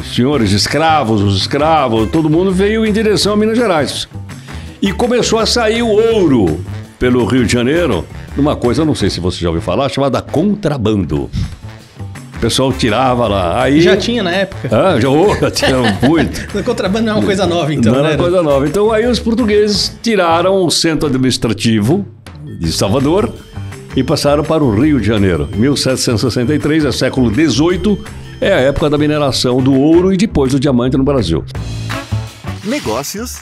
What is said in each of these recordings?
os senhores escravos, os escravos, todo mundo veio em direção a Minas Gerais. E começou a sair o ouro pelo Rio de Janeiro, numa coisa, não sei se você já ouviu falar, chamada contrabando. O pessoal tirava lá. Aí... Já tinha na época. Ah, já, oh, já tinha muito. contrabando não é uma coisa nova, então. Não né? era coisa nova. Então aí os portugueses tiraram o centro administrativo de Salvador e passaram para o Rio de Janeiro. 1763 é século XVIII, é a época da mineração do ouro e depois do diamante no Brasil. Negócios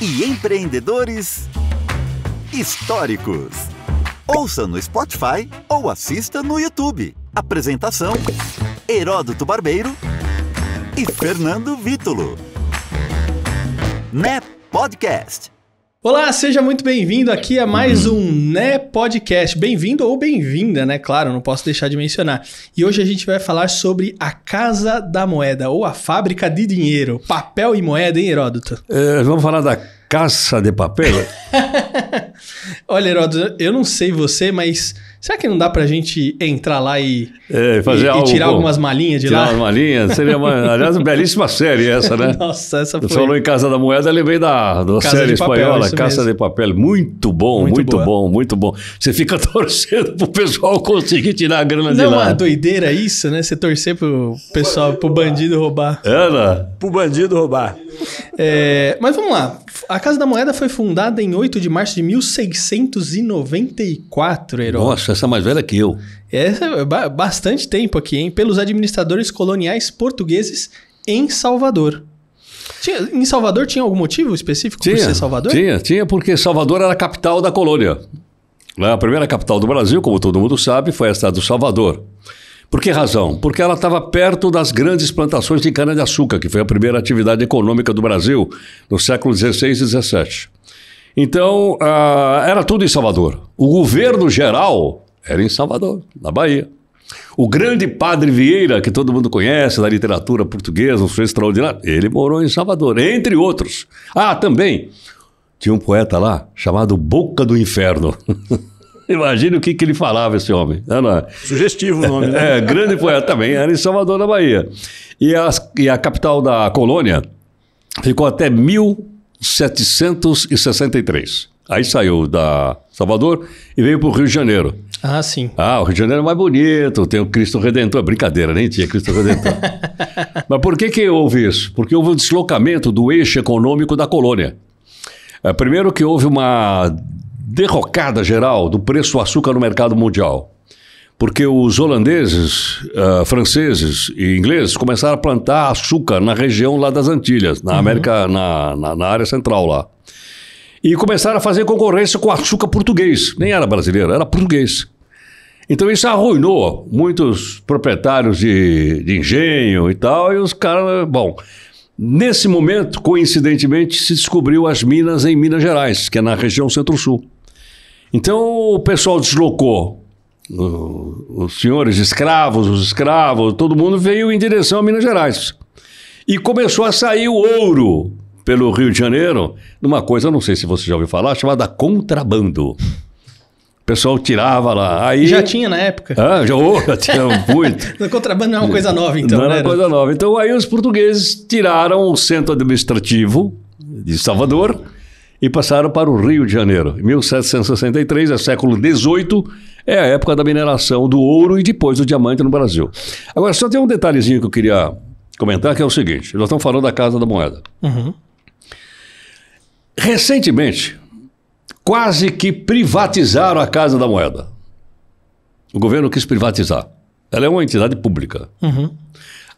e empreendedores históricos. Ouça no Spotify ou assista no YouTube. Apresentação: Heródoto Barbeiro e Fernando Vítolo. NEP né Podcast. Olá, seja muito bem-vindo aqui a mais uhum. um Né Podcast. Bem-vindo ou bem-vinda, né? Claro, não posso deixar de mencionar. E hoje a gente vai falar sobre a Casa da Moeda ou a Fábrica de Dinheiro. Papel e moeda, hein, Heródoto? É, vamos falar da Caça de Papel? Olha, Heródoto, eu não sei você, mas Será que não dá pra gente entrar lá e, é, fazer e, algo, e tirar algumas malinhas de tirar lá? Tirar umas malinhas? Seria uma, aliás, uma belíssima série essa, né? Nossa, essa foi... Você falou em Casa da Moeda, lembrei da, da Casa série papel, espanhola, Casa mesmo. de Papel. Muito bom, muito, muito bom, muito bom. Você fica torcendo pro pessoal conseguir tirar a grana não, de lá. Não é uma doideira isso, né? Você torcer pro pessoal, pro bandido roubar. Era? Pro bandido roubar. É, mas vamos lá. A Casa da Moeda foi fundada em 8 de março de 1694, Herói. Nossa, essa é mais velha que eu. Essa é bastante tempo aqui, hein? Pelos administradores coloniais portugueses em Salvador. Tinha, em Salvador tinha algum motivo específico tinha, por ser Salvador? Tinha, tinha, porque Salvador era a capital da colônia. A primeira capital do Brasil, como todo mundo sabe, foi a cidade do Salvador. Por que razão? Porque ela estava perto das grandes plantações de cana-de-açúcar, que foi a primeira atividade econômica do Brasil no século XVI e XVII. Então, ah, era tudo em Salvador. O governo geral era em Salvador, na Bahia. O grande padre Vieira, que todo mundo conhece da literatura portuguesa, um sujeito extraordinário, ele morou em Salvador, entre outros. Ah, também, tinha um poeta lá chamado Boca do Inferno. Imagina o que, que ele falava, esse homem. Era, é, é? Sugestivo o nome, né? É, grande poeta também, era em Salvador na Bahia. E a, e a capital da colônia ficou até 1763. Aí saiu da Salvador e veio para o Rio de Janeiro. Ah, sim. Ah, o Rio de Janeiro é mais bonito, tem o Cristo Redentor. Brincadeira, nem tinha Cristo Redentor. Mas por que, que houve isso? Porque houve um deslocamento do eixo econômico da colônia. É, primeiro que houve uma derrocada geral do preço do açúcar no mercado mundial. Porque os holandeses, uh, franceses e ingleses começaram a plantar açúcar na região lá das Antilhas, na uhum. América, na, na, na área central lá. E começaram a fazer concorrência com açúcar português. Nem era brasileiro, era português. Então isso arruinou muitos proprietários de, de, engenho e tal, e os caras. Bom, nesse momento, coincidentemente, se descobriu as minas em Minas Gerais, que é na região centro-sul. Então o pessoal deslocou. os senhores escravos, os escravos, todo mundo veio em direção a Minas Gerais. E começou a sair o ouro pelo Rio de Janeiro, numa coisa, não sei se você já ouviu falar, chamada contrabando. O pessoal tirava lá. Aí... Já tinha na época. Ah, já, oh, já tinha muito. contrabando não é uma coisa nova, então. Não é né? uma coisa nova. Então aí os portugueses tiraram o centro administrativo de Salvador e passaram para o Rio de Janeiro. em 1763, é século XVIII, é a época da mineração do ouro e depois do diamante no Brasil. Agora, só tem um detalhezinho que eu queria comentar, que é o seguinte: nós estamos falando da Casa da Moeda. Uhum. Recentemente, quase que privatizaram a Casa da Moeda. O governo quis privatizar. Ela é uma entidade pública. Uhum.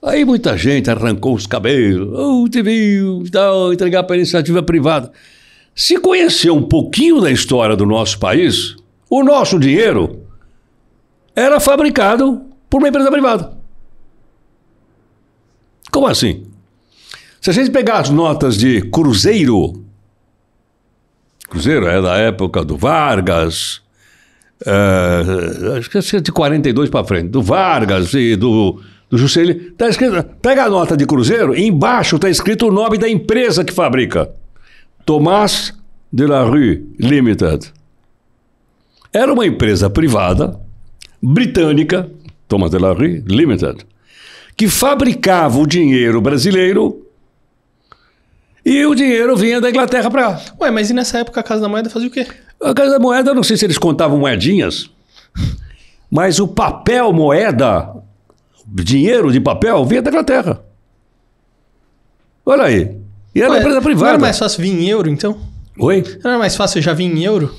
Aí muita gente arrancou os cabelos. Oh, te viu, tal, entregar para a iniciativa privada. Se conhecer um pouquinho da história do nosso país, o nosso dinheiro era fabricado por uma empresa privada. Como assim? Se a gente pegar as notas de Cruzeiro, Cruzeiro é da época do Vargas, é, acho que é de 42 para frente, do Vargas e do, do Juscelino. Tá escrito, pega a nota de Cruzeiro, embaixo está escrito o nome da empresa que fabrica. Thomas de la Rue Limited. Era uma empresa privada britânica, Thomas de la Rue Limited, que fabricava o dinheiro brasileiro e o dinheiro vinha da Inglaterra para lá. Ué, mas e nessa época a Casa da Moeda fazia o quê? A Casa da Moeda, não sei se eles contavam moedinhas, mas o papel moeda, dinheiro de papel, vinha da Inglaterra. Olha aí. E era Ué, uma empresa privada. Não era mais fácil vir em euro, então? Oi? Não era mais fácil já vir em euro?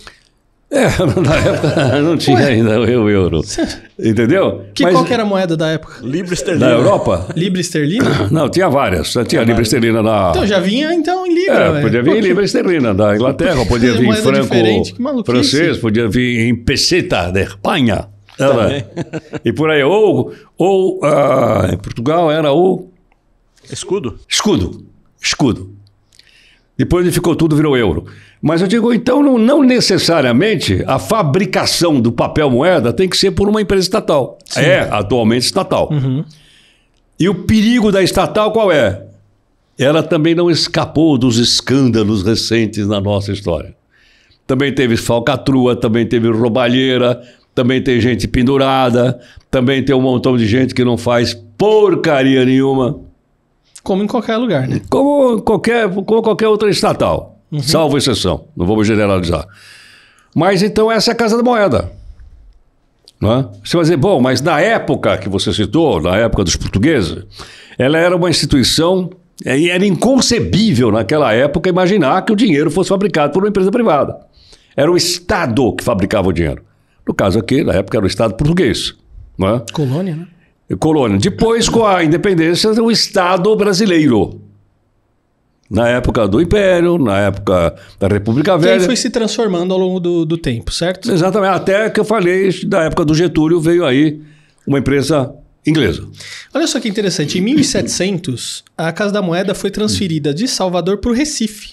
É, na época não tinha Ué. ainda o euro. É- Entendeu? Que, Mas, qual que era a moeda da época? Libra esterlina. Da Europa? Libra esterlina? Não, tinha várias. Tinha, a Libra esterlina da. Então já vinha então em Libra. É, podia vir em Libra esterlina da Inglaterra, podia vir em franco francês, podia vir em peseta da Espanha. Tá era. e por aí. Ou, ou uh, em Portugal era o. Escudo? Escudo escudo. Depois ficou tudo, virou euro. Mas eu digo, então, não, não, necessariamente a fabricação do papel moeda tem que ser por uma empresa estatal. Sim. É atualmente estatal. Uhum. E o perigo da estatal qual é? Ela também não escapou dos escândalos recentes na nossa história. Também teve falcatrua, também teve roubalheira, também tem gente pendurada, também tem um montão de gente que não faz porcaria nenhuma. Como em qualquer lugar, né? Como qualquer, como qualquer outra estatal, uhum. salvo exceção, não vamos generalizar. Mas então essa é a Casa da Moeda. é? Você vai dizer, bom, mas na época que você citou, na época dos portugueses, ela era uma instituição é, e era inconcebível naquela época imaginar que o dinheiro fosse fabricado por uma empresa privada. Era o Estado que fabricava o dinheiro. No caso aqui, na época, era o Estado português. Não é? Colônia, né? colônia. Depois, com a independência, o Estado brasileiro. Na época do Império, na época da República Velha. Que foi se transformando ao longo do, do tempo, certo? Exatamente. Até que eu falei, da época do Getúlio, veio aí uma empresa inglesa. Olha só que interessante. Em 1700, a Casa da Moeda foi transferida de Salvador para o Recife.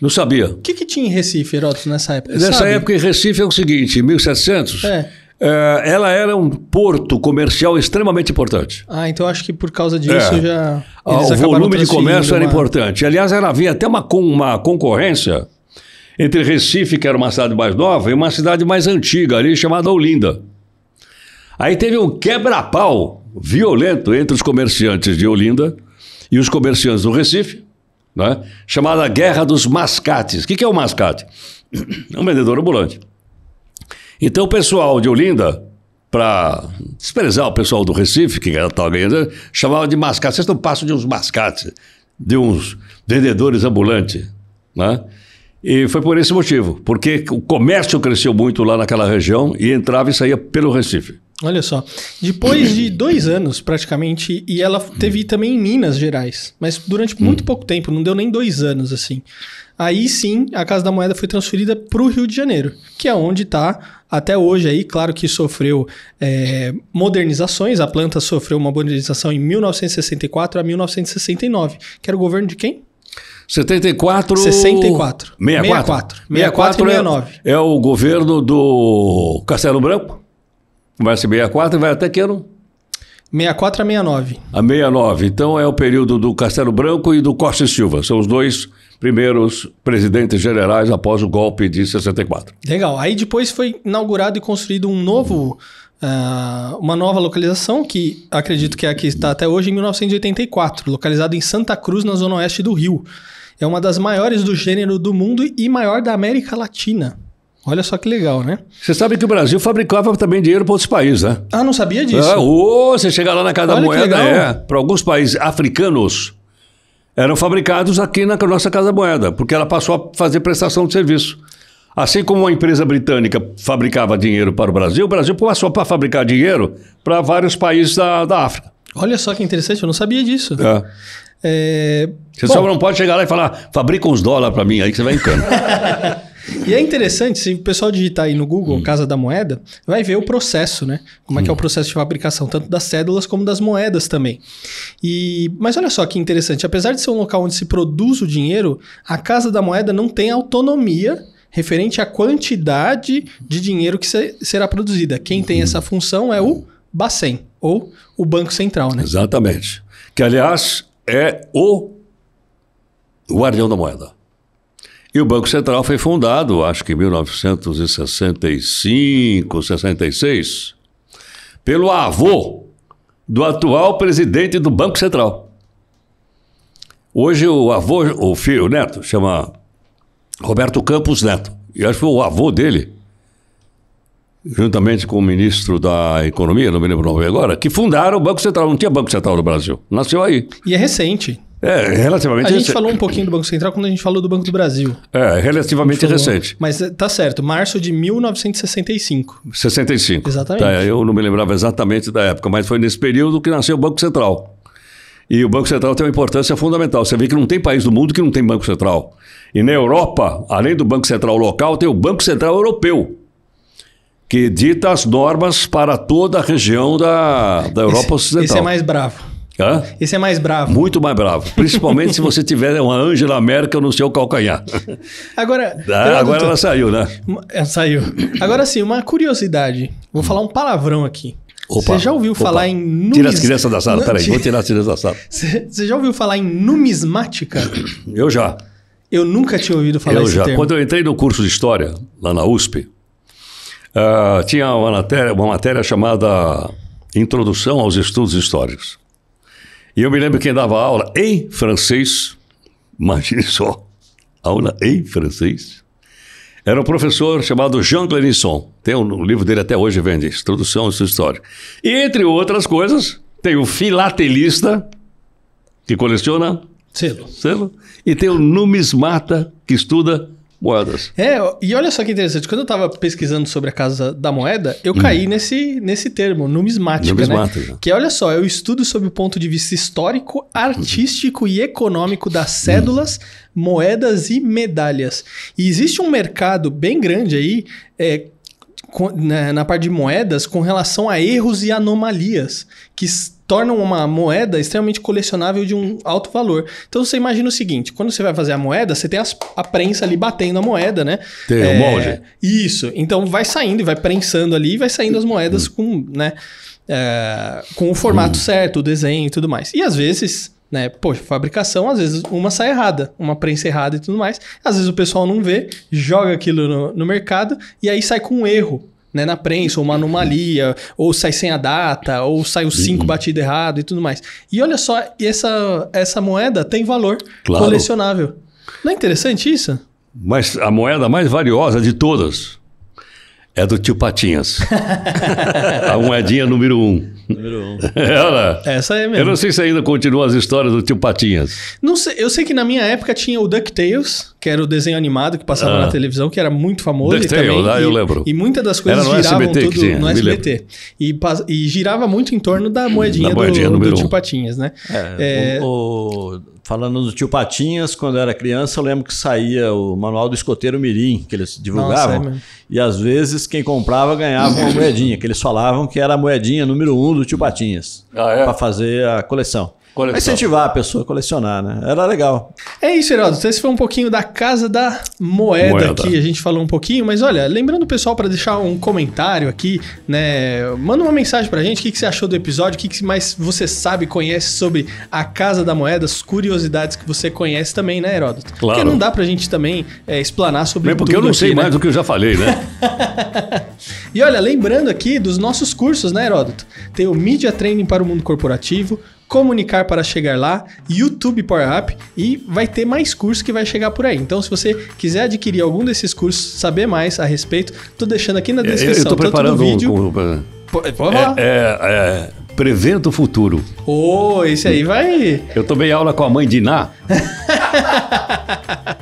Não sabia. O que, que tinha em Recife, Heródoto, nessa época? Nessa Sabe? época em Recife é o seguinte: em 1700. É eh, ela era um porto comercial extremamente importante. Ah, então acho que por causa disso é. já. Ah, o volume de comércio era importante. Aliás, ela havia até uma, uma concorrência entre Recife, que era uma cidade mais nova, e uma cidade mais antiga, ali chamada Olinda. Aí teve um quebra-pau violento entre os comerciantes de Olinda e os comerciantes do Recife, né? chamada Guerra dos Mascates. O que, que é o mascate? É um vendedor ambulante. Então, o pessoal de Olinda, para desprezar o pessoal do Recife, que era talvez tá chamava de mascate. Vocês não passam de uns mascates, de uns vendedores ambulantes. Né? E foi por esse motivo, porque o comércio cresceu muito lá naquela região e entrava e saía pelo Recife. Olha só. Depois de dois anos, praticamente, e ela teve também em Minas Gerais, mas durante muito hum. pouco tempo, não deu nem dois anos assim. Aí sim, a Casa da Moeda foi transferida para o Rio de Janeiro, que é onde está até hoje aí, claro que sofreu é, modernizações, a planta sofreu uma modernização em 1964 a 1969, que era o governo de quem? 74. 64. 64. 64, 64 e 69. É, é o governo do Castelo Branco. Vai ser 64 e vai até que ano? 64 a 69. A 69. Então é o período do Castelo Branco e do Costa e Silva. São os dois primeiros presidentes generais após o golpe de 64. Legal. Aí depois foi inaugurado e construído um novo. Uh, uma nova localização que acredito que é a que está até hoje, em 1984, localizado em Santa Cruz, na zona oeste do Rio. É uma das maiores do gênero do mundo e maior da América Latina. Olha só que legal, né? Você sabe que o Brasil fabricava também dinheiro para outros países, né? Ah, não sabia disso. Ah, oh, você chega lá na Casa Olha da Moeda, é. Para alguns países africanos, eram fabricados aqui na nossa Casa Moeda, porque ela passou a fazer prestação de serviço. Assim como uma empresa britânica fabricava dinheiro para o Brasil, o Brasil passou para fabricar dinheiro para vários países da, da África. Olha só que interessante, eu não sabia disso. É. É... Você Bom, só não pode chegar lá e falar, fabrica uns dólares para mim, aí que você vai em E é interessante, se o pessoal digitar aí no Google, hum. Casa da Moeda, vai ver o processo, né? Como hum. é que é o hum. processo de fabricação, tanto das cédulas como das moedas também. E, mas olha só que interessante, apesar de ser um local onde se produz o dinheiro, a Casa da Moeda não tem autonomia referente à quantidade de dinheiro que se, será produzida. Quem tem uhum. essa função é o Bacen, ou o Banco Central, né? Exatamente. Que, aliás, é o guardião da moeda. E o Banco Central foi fundado, acho que em 1965, 66, pelo avô do atual presidente do Banco Central. Hoje o avô, o filho, o neto, chama Roberto Campos Neto. E acho que foi o avô dele, juntamente com o ministro da Economia, não me lembro o nome agora, que fundaram o Banco Central. Não tinha Banco Central no Brasil. Nasceu aí. E é recente. É, relativamente A gente falou um pouquinho do Banco Central quando a gente falou do Banco do Brasil. É, relativamente recente. Mas eh, tá certo, março de 1965. 65. Exatamente. Tá, eu não me lembrava exatamente da época, mas foi nesse período que nasceu o Banco Central. E o Banco Central tem uma importância fundamental. Você vê que não tem país do mundo que não tem Banco Central. E na Europa, além do Banco Central local, tem o Banco Central Europeu, que dita as normas para toda a região da, da Europa esse, Ocidental. Esse é mais bravo. Hã? Esse é mais bravo. Muito mais bravo. Principalmente se você tiver uma Angela Merkel no seu calcanhar. Agora. Ah, agora ela saiu, né? Ela é, saiu. Agora sim, uma curiosidade. Vou falar um palavrão aqui. Opa, você já ouviu opa. falar em numismática? Tira as crianças da sala, peraí, vou tirar as crianças da sala. Você, você já ouviu falar em numismática? Eu já. Eu nunca tinha ouvido falar eu esse já. Termo. Quando eu entrei no curso de História, lá na USP, uh, tinha uma matéria, uma matéria chamada Introdução aos Estudos Históricos. E eu me lembro quem dava aula em francês, imagine só, aula em francês. Era um professor chamado Jean Clérisson. Tem um, um livro dele até hoje, vende, Introdução à Sua História. E, entre outras coisas, tem o filatelista, que coleciona selo. selo e tem o numismata, que estuda moedas. É, e olha só que interessante. Quando eu estava pesquisando sobre a Casa da Moeda, eu hum. caí nesse, nesse termo, numismática, numismática. Né? Que olha só, eu estudo sob o ponto de vista histórico, artístico e econômico das hum. cédulas, hum. moedas e medalhas. E existe um mercado bem grande aí, é, na, né, na, parte de moedas com relação a erros e anomalias que tornam uma moeda extremamente colecionável de um alto valor. Então você imagina o seguinte: quando você vai fazer a moeda, você tem as, a prensa ali batendo a moeda, né? Tem é, um molde. Isso. Então vai saindo e vai prensando ali e vai saindo as moedas com, né? É, com o formato hum. certo, o desenho e tudo mais. E às vezes né? Poxa, fabricação, às vezes uma sai errada, uma prensa errada e tudo mais. Às vezes o pessoal não vê, joga aquilo no, no mercado e aí sai com um erro né, na prensa, ou uma anomalia, ou sai sem a data, ou sai os uhum. cinco uhum. batido errado e tudo mais. E olha só, essa, essa moeda tem valor claro. colecionável. Não é interessante isso? Mas a moeda mais valiosa de todas é do tio Patinhas. a moedinha número um. Número um. Ela. É, é, essa é mesmo. Eu não sei se ainda continua as histórias do tio Patinhas. Não sei, eu sei que na minha época tinha o DuckTales, que era o desenho animado que passava ah. na televisão, que era muito famoso. DuckTales, ah, eu lembro. E muitas das coisas era no giravam SBT tudo tinha, no SBT. E, e, girava muito em torno da moedinha, da moedinha do, do tio um. Patinhas, né? É, é, o, o falando do tio Patinhas, quando eu era criança, eu lembro que saía o manual do escoteiro Mirim, que eles divulgavam. Nossa, é e às vezes quem comprava ganhava uma moedinha, que eles falavam que era a moedinha número um do tio Patinhas, ah, é? para fazer a coleção. Coleção. Incentivar a pessoa a colecionar, né? Era legal. É isso, Heródoto. esse foi um pouquinho da Casa da Moeda, Moeda. aqui. A gente falou um pouquinho, mas olha, lembrando o pessoal para deixar um comentário aqui, né? Manda uma mensagem pra gente. O que, que você achou do episódio? O que, que mais você sabe, conhece sobre a Casa da Moeda, as curiosidades que você conhece também, né, Heródoto? Claro. Porque não dá pra gente também é, explanar sobre Bem, porque eu não aqui, sei né? mais do que eu já falei, né? e olha, lembrando aqui dos nossos cursos, né, Heródoto? Tem o Media Training para o Mundo Corporativo, comunicar para chegar lá, YouTube Power Up e vai ter mais cursos que vai chegar por aí. Então, se você quiser adquirir algum desses cursos, saber mais a respeito, tô deixando aqui na é, descrição. Eu tô preparando tanto vídeo. Um, é, é, lá. Pode falar. É, é, é... Prevendo o futuro. Ô, oh, esse aí vai. Eu tomei aula com a mãe de Iná.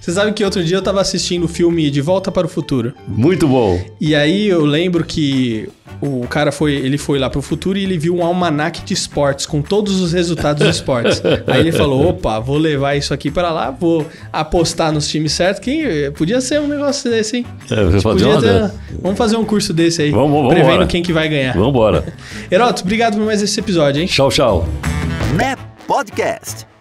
Você sabe que outro dia eu estava assistindo o filme De Volta para o Futuro. Muito bom. E aí eu lembro que o cara foi, ele foi lá pro futuro e ele viu um almanac de esportes com todos os resultados dos esportes. Aí ele falou: "Opa, vou levar isso aqui para lá, vou apostar nos times certos". Quem podia ser um negócio desse, hein? É, você podia uma... ter... Vamos fazer um curso desse aí, vamos, vamos, prevendo quem que vai ganhar. Vamos embora. Heroto, obrigado por mais esse episódio, hein? Tchau, tchau. Né Podcast.